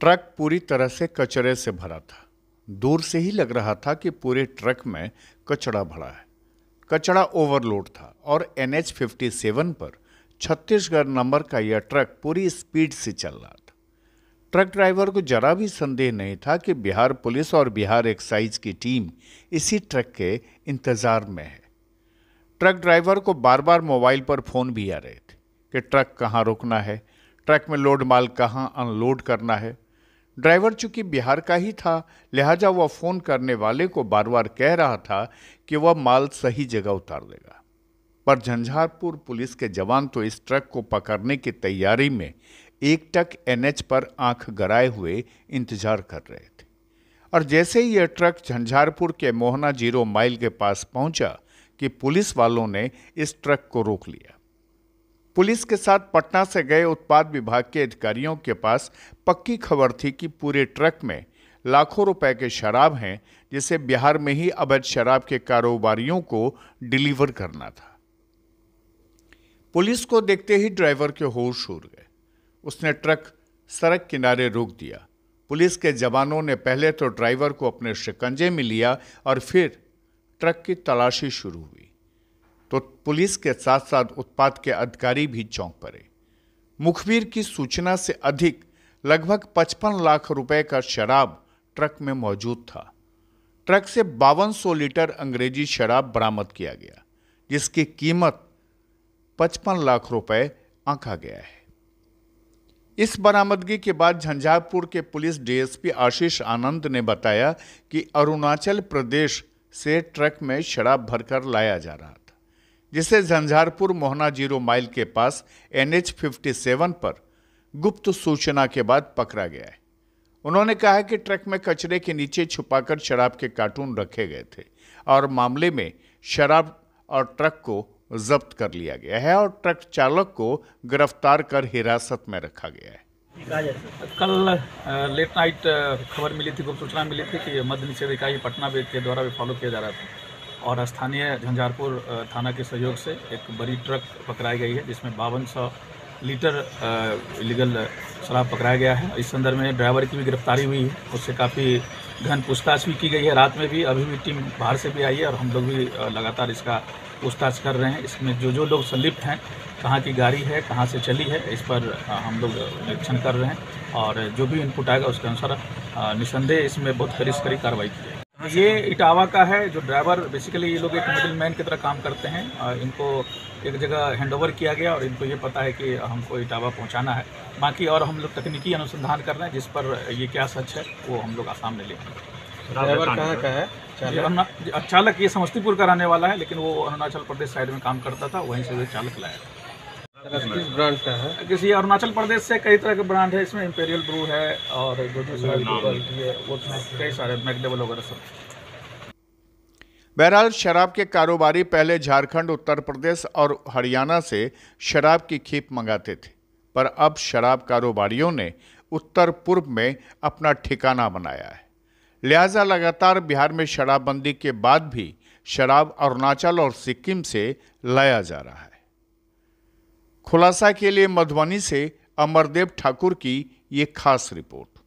truck पूरी तरह से कचरे से भरा था दूर से ही लग रहा था कि पूरे ट्रक में कचरा भरा है कचरा ओवरलोड था और एन एच पर छत्तीसगढ़ नंबर का यह ट्रक पूरी स्पीड से चल रहा था ट्रक ड्राइवर को जरा भी संदेह नहीं था कि बिहार पुलिस और बिहार एक्साइज की टीम इसी ट्रक के इंतजार में है ट्रक ड्राइवर को बार बार मोबाइल पर फ़ोन भी आ रहे थे कि ट्रक कहाँ रुकना है ट्रक में लोड माल कहाँ अनलोड करना है ड्राइवर चूंकि बिहार का ही था लिहाजा वह फ़ोन करने वाले को बार बार कह रहा था कि वह माल सही जगह उतार देगा पर झंझारपुर पुलिस के जवान तो इस ट्रक को पकड़ने की तैयारी में एक टक एनएच पर आंख गराए हुए इंतजार कर रहे थे और जैसे ही यह ट्रक झंझारपुर के मोहना जीरो माइल के पास पहुंचा कि पुलिस वालों ने इस ट्रक को रोक लिया पुलिस के साथ पटना से गए उत्पाद विभाग के अधिकारियों के पास पक्की खबर थी कि पूरे ट्रक में लाखों रुपए के शराब हैं जिसे बिहार में ही अवैध शराब के कारोबारियों को डिलीवर करना था पुलिस को देखते ही ड्राइवर के होश उड़ गए उसने ट्रक सड़क किनारे रोक दिया पुलिस के जवानों ने पहले तो ड्राइवर को अपने शिकंजे में लिया और फिर ट्रक की तलाशी शुरू हुई तो पुलिस के साथ साथ उत्पाद के अधिकारी भी चौंक पड़े मुखबिर की सूचना से अधिक लगभग 55 लाख रुपए का शराब ट्रक में मौजूद था ट्रक से बावन लीटर अंग्रेजी शराब बरामद किया गया जिसकी कीमत 55 लाख रुपए आंका गया है इस बरामदगी के बाद झंझारपुर के पुलिस डीएसपी आशीष आनंद ने बताया कि अरुणाचल प्रदेश से ट्रक में शराब भरकर लाया जा रहा था जिसे झंझारपुर मोहना जीरो माइल के पास एनएच 57 पर गुप्त सूचना के बाद पकड़ा गया है उन्होंने कहा कि ट्रक में कचरे के नीचे छुपाकर शराब के कार्टून रखे गए थे और मामले में शराब और ट्रक को जब्त कर लिया गया है और ट्रक चालक को गिरफ्तार कर हिरासत में रखा गया है कल लेट नाइट खबर मिली थी गुप्त सूचना मिली थी कि मध्य निषेध इकाई पटना के द्वारा भी फॉलो किया जा रहा था और स्थानीय झंझारपुर थाना के सहयोग से एक बड़ी ट्रक पकड़ाई गई है जिसमें बावन सौ लीटर इलीगल शराब पकड़ाया गया है इस संदर्भ में ड्राइवर की भी गिरफ्तारी हुई है उससे काफ़ी गहन पूछताछ भी की गई है रात में भी अभी भी टीम बाहर से भी आई है और हम लोग भी लगातार इसका पूछताछ कर रहे हैं इसमें जो जो लोग संलिप्त हैं कहाँ की गाड़ी है कहाँ से चली है इस पर हम लोग निरीक्षण कर रहे हैं और जो भी इनपुट आएगा उसके अनुसार निसंदेह इसमें बहुत करीब कड़ी कार्रवाई की जाएगी ये इटावा का है जो ड्राइवर बेसिकली ये लोग एक मिडिल मैन की तरह काम करते हैं इनको एक जगह हैंडओवर किया गया और इनको ये पता है कि हमको इटावा पहुंचाना है बाकी और हम लोग तकनीकी अनुसंधान कर रहे हैं जिस पर ये क्या सच है वो हम लोग आसाम में लेंगे ड्राइवर कहाँ का है चालक ये समस्तीपुर का रहने वाला है लेकिन वो अरुणाचल प्रदेश साइड में काम करता था वहीं से चालक लाया ब्रांड का है किसी अरुणाचल प्रदेश से कई तरह के ब्रांड है इसमें इम्पेरियल ब्रू है और तो कई सारे मैकडेबल वगैरह सब बहरहाल शराब के कारोबारी पहले झारखंड उत्तर प्रदेश और हरियाणा से शराब की खीप मंगाते थे पर अब शराब कारोबारियों ने उत्तर पूर्व में अपना ठिकाना बनाया है लिहाजा लगातार बिहार में शराबबंदी के बाद भी शराब अरुणाचल और सिक्किम से लाया जा रहा है खुलासा के लिए मधुबनी से अमरदेव ठाकुर की ये खास रिपोर्ट